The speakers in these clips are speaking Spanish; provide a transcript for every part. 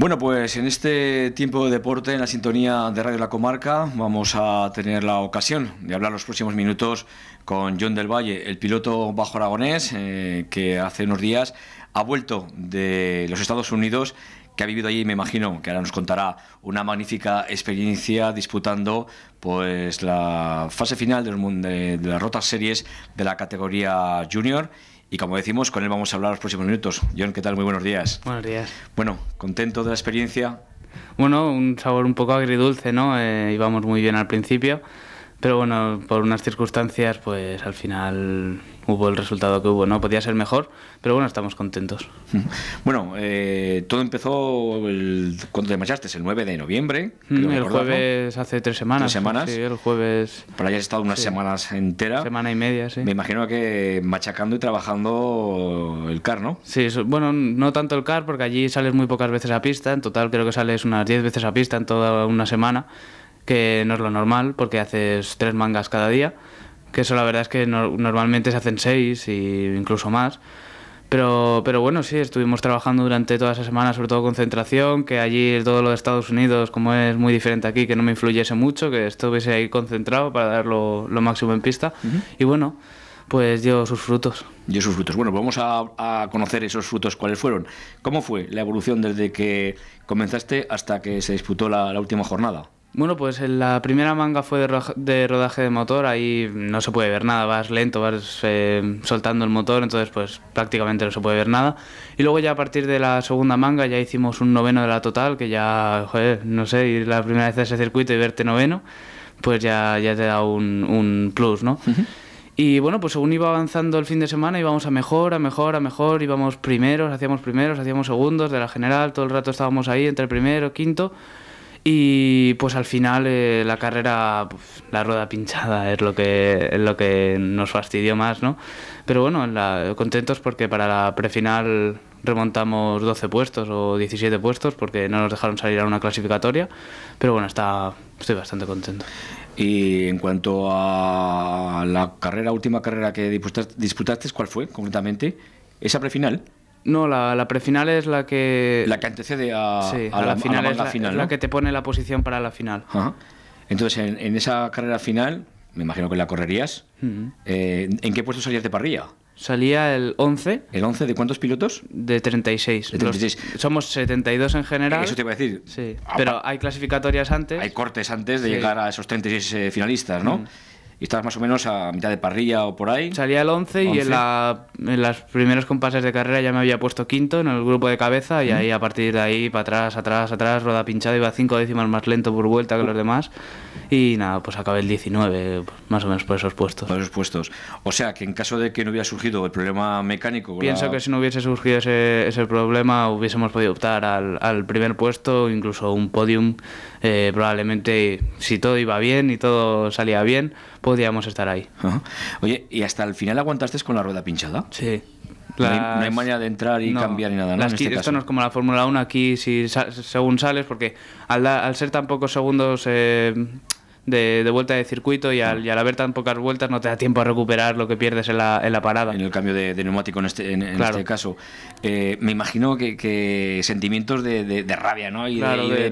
Bueno, pues en este tiempo de deporte, en la sintonía de Radio La Comarca, vamos a tener la ocasión de hablar los próximos minutos con John del Valle, el piloto bajo aragonés, eh, que hace unos días ha vuelto de los Estados Unidos que ha vivido allí, me imagino que ahora nos contará una magnífica experiencia disputando pues la fase final de las rotas series de la categoría junior y como decimos, con él vamos a hablar los próximos minutos. John, ¿qué tal? Muy buenos días. Buenos días. Bueno, contento de la experiencia. Bueno, un sabor un poco agridulce, ¿no? Eh, íbamos muy bien al principio pero bueno, por unas circunstancias, pues al final hubo el resultado que hubo, ¿no? Podía ser mejor, pero bueno, estamos contentos. Bueno, eh, todo empezó el, cuando te marchaste, el 9 de noviembre. Mm, el jueves hace tres semanas. Tres semanas. Sí, el jueves. Por hayas estado unas semanas enteras. Semana y media, sí. Me imagino que machacando y trabajando el CAR, ¿no? Sí, bueno, no tanto el CAR, porque allí sales muy pocas veces a pista. En total creo que sales unas diez veces a pista en toda una semana que no es lo normal porque haces tres mangas cada día, que eso la verdad es que normalmente se hacen seis e incluso más. Pero, pero bueno, sí, estuvimos trabajando durante toda esa semana, sobre todo concentración, que allí todo lo de Estados Unidos, como es muy diferente aquí, que no me influyese mucho, que estuviese ahí concentrado para dar lo, máximo en pista. Y bueno, pues dio sus frutos. Dio sus frutos. Bueno, vamos a, conocer esos frutos, cuáles fueron. ¿Cómo fue la evolución desde que comenzaste hasta que se disputó la última jornada? Bueno, pues en la primera manga fue de, rodaje de motor, ahí no se puede ver nada, vas lento, vas eh, soltando el motor, entonces pues prácticamente no se puede ver nada. Y luego ya a partir de la segunda manga ya hicimos un noveno de la total, que ya, joder, no sé, ir la primera vez a ese circuito y verte noveno, pues ya, ya te da un, plus, ¿no? Y bueno, pues según iba avanzando el fin de semana íbamos a mejor, a mejor, a mejor, íbamos primeros, hacíamos primeros, hacíamos segundos de la general, todo el rato estábamos ahí entre el primero, quinto. Y pues al final eh, la carrera, pues, la rueda pinchada es lo que es lo que nos fastidió más, ¿no? Pero bueno, contentos porque para la prefinal remontamos 12 puestos o 17 puestos porque no nos dejaron salir a una clasificatoria, pero bueno, estoy bastante contento. Y en cuanto a la carrera, última carrera que disputaste, ¿cuál fue concretamente? ¿Esa prefinal? No, la, prefinal es la que. La que antecede a, la, final. A la, final, la que te pone la posición para la final. Entonces, en, esa carrera final, me imagino que la correrías. Eh, ¿En qué puesto salías de parrilla? Salía el 11. ¿El 11 de cuántos pilotos? De 36. De somos 72 en general. Eso te iba a decir. Sí. Ah, pero hay clasificatorias antes. Hay cortes antes de llegar a esos 36 eh, finalistas, ¿no? y estabas más o menos a mitad de parrilla o por ahí. Salía el 11, y en, la, en las primeros compases de carrera ya me había puesto quinto en el grupo de cabeza y ahí a partir de ahí para atrás, atrás, atrás, rueda pinchada, iba cinco décimas más lento por vuelta que los oh. demás y nada, pues acabé el 19, más o menos por esos puestos. Por esos puestos. O sea que en caso de que no hubiera surgido el problema mecánico... Pienso que si no hubiese surgido ese, ese problema hubiésemos podido optar al, primer puesto, incluso un podium, eh, probablemente si todo iba bien y todo salía bien podíamos estar ahí. Oye, ¿y hasta el final aguantaste con la rueda pinchada? Sí. No, hay, manera de entrar y cambiar ni nada. Las, este esto no es como la Fórmula 1 aquí, si según sales, porque al, ser tan pocos segundos eh, de, vuelta de circuito mm. y al, haber tan pocas vueltas no te da tiempo a recuperar lo que pierdes en la, en la parada. En el cambio de, neumático en este, en, este caso. Eh, me imagino que, sentimientos de, de, rabia, ¿no? Y, de,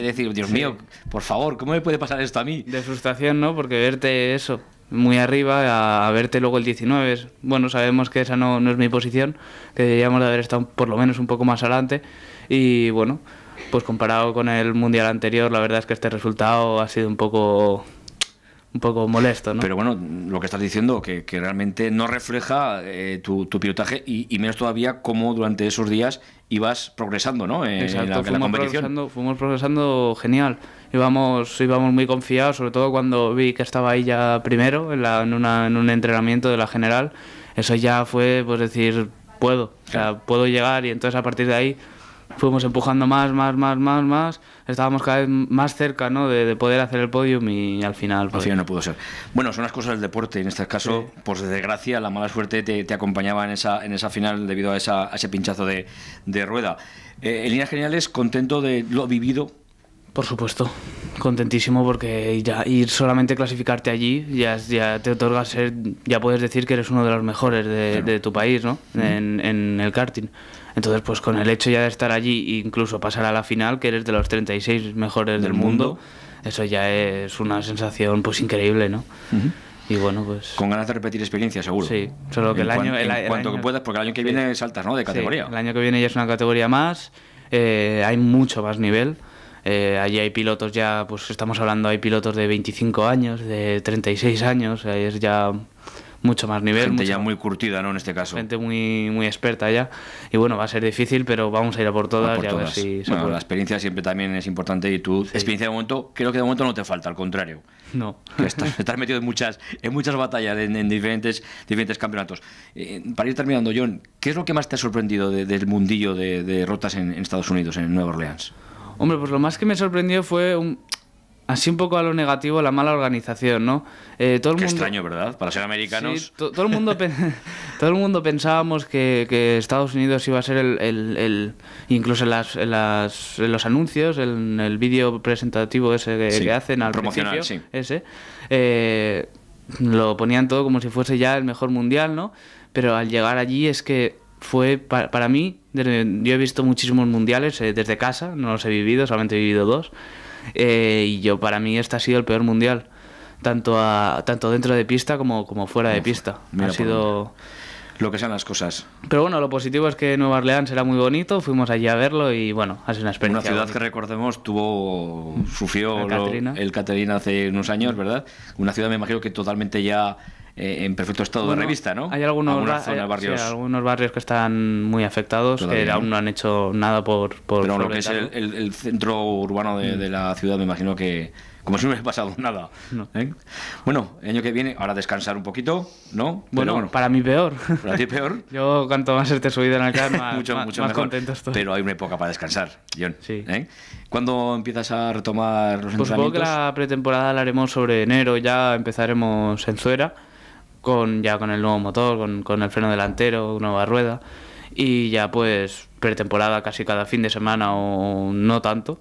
decir, Dios mío, por favor, ¿cómo me puede pasar esto a mí? De frustración, ¿no? Porque verte eso muy arriba a, verte luego el 19. Bueno, sabemos que esa no, no es mi posición, que deberíamos de haber estado por lo menos un poco más adelante. Y bueno, pues comparado con el mundial anterior, la verdad es que este resultado ha sido un poco un poco molesto, ¿no? Pero bueno, lo que estás diciendo, que, realmente no refleja eh, tu, pilotaje y, y, menos todavía cómo durante esos días ibas progresando, ¿no? en la, Progresando, fuimos progresando genial. Íbamos, íbamos muy confiados, sobre todo cuando vi que estaba ahí ya primero en, en un entrenamiento de la general. Eso ya fue, pues decir, puedo, sea, puedo llegar y entonces a partir de ahí fuimos empujando más, más, más, más, más. Estábamos cada vez más cerca ¿no? de, poder hacer el podium y al final. Pues, al final no pudo ser. Bueno, son las cosas del deporte. En este caso, pues por desgracia, la mala suerte te, acompañaba en esa, en esa final debido a, esa, a ese pinchazo de, de rueda. Eh, en líneas generales, contento de lo vivido. Por supuesto, contentísimo porque ya ir solamente clasificarte allí ya, ya te otorga ser, ya puedes decir que eres uno de los mejores de, tu país, ¿no? en, en el karting. Entonces, pues con el hecho ya de estar allí, e incluso pasar a la final, que eres de los 36 mejores del, mundo, eso ya es una sensación pues increíble, ¿no? Y bueno, pues... Con ganas de repetir experiencia, seguro. Sí, solo que el año... cuanto que puedas, porque el año que viene saltas, ¿no? De categoría. el año que viene ya es una categoría más, eh, hay mucho más nivel. Eh, allí hay pilotos ya, pues estamos hablando, hay pilotos de 25 años, de 36 años, es ya mucho más nivel. Gente ya muy curtida, ¿no? En este caso. Gente muy, muy experta ya. Y bueno, va a ser difícil, pero vamos a ir a por todas. y bueno, la experiencia siempre también es importante y tu experiencia de momento, creo que de momento no te falta, al contrario. No. Estás, metido en muchas, en muchas batallas, en, diferentes, diferentes campeonatos. Eh, para ir terminando, John, ¿qué es lo que más te ha sorprendido del mundillo de, derrotas rotas en, en Estados Unidos, en Nueva Orleans? Hombre, pues lo más que me sorprendió fue un, así un poco a lo negativo la mala organización, ¿no? Eh, todo el Qué extraño, ¿verdad? Para ser americanos. todo, el mundo todo el mundo pensábamos que, Estados Unidos iba a ser el. incluso en, las, las, los anuncios, en el vídeo presentativo ese que, hacen al principio sí. ese, eh, lo ponían todo como si fuese ya el mejor mundial, ¿no? Pero al llegar allí es que fue para, mí, yo he visto muchísimos mundiales eh, desde casa, no los he vivido, solamente he vivido dos. Eh, y yo, para mí, este ha sido el peor mundial, tanto, a, tanto dentro de pista como, como fuera de pista. Ha pues, sido. Lo que sean las cosas. Pero bueno, lo positivo es que Nueva Orleans era muy bonito, fuimos allí a verlo y bueno, ha sido una experiencia. Una ciudad que recordemos tuvo, sufrió el el Caterina hace unos años, ¿verdad? Una ciudad, me imagino que totalmente ya eh, en perfecto estado de revista, ¿no? Hay algunos, eh, barrios... algunos barrios que están muy afectados, que eh, aún no han hecho nada por... Pero lo que es el, centro urbano de, mm. la ciudad, me imagino que, como si no hubiese pasado nada. Bueno, el año que viene, ahora descansar un poquito, ¿no? Bueno, para mí peor. Para ti peor. Yo, cuanto más esté subido en el carro, más, mucho, contento estoy. Pero hay una época para descansar, John. Sí. ¿Cuándo empiezas a retomar los pues que la pretemporada la haremos sobre enero, ya empezaremos en Zuera con ya con el nuevo motor, con, el freno delantero, una nueva rueda y ya pues pretemporada casi cada fin de semana o no tanto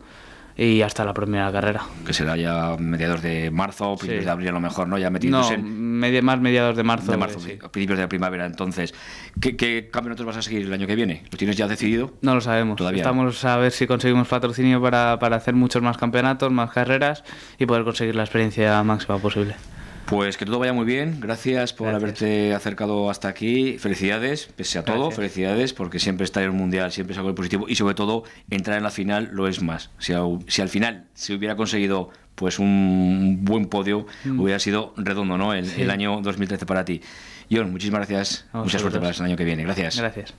y hasta la primera carrera. Que será ya mediados de marzo, principios de abril a lo mejor, ¿no? Ya metidos en... más mediados de marzo. De marzo, sí. principios de primavera entonces. ¿Qué, ¿Qué campeonatos vas a seguir el año que viene? ¿Lo tienes ya decidido? No lo sabemos. Todavía. Estamos a ver si conseguimos patrocinio para hacer muchos más campeonatos, más carreras y poder conseguir la experiencia máxima posible. Pues que todo vaya muy bien. Gracias por haberte acercado hasta aquí. Felicidades, pese a todo, felicidades, porque siempre estar en el mundial siempre es algo positivo y sobre todo entrar en la final lo es más. Si, al final se hubiera conseguido pues un buen podio, mm. hubiera sido redondo, ¿no? El, año 2013 para ti. John, muchísimas gracias. Mucha suerte para el año que viene. Gracias. Gracias.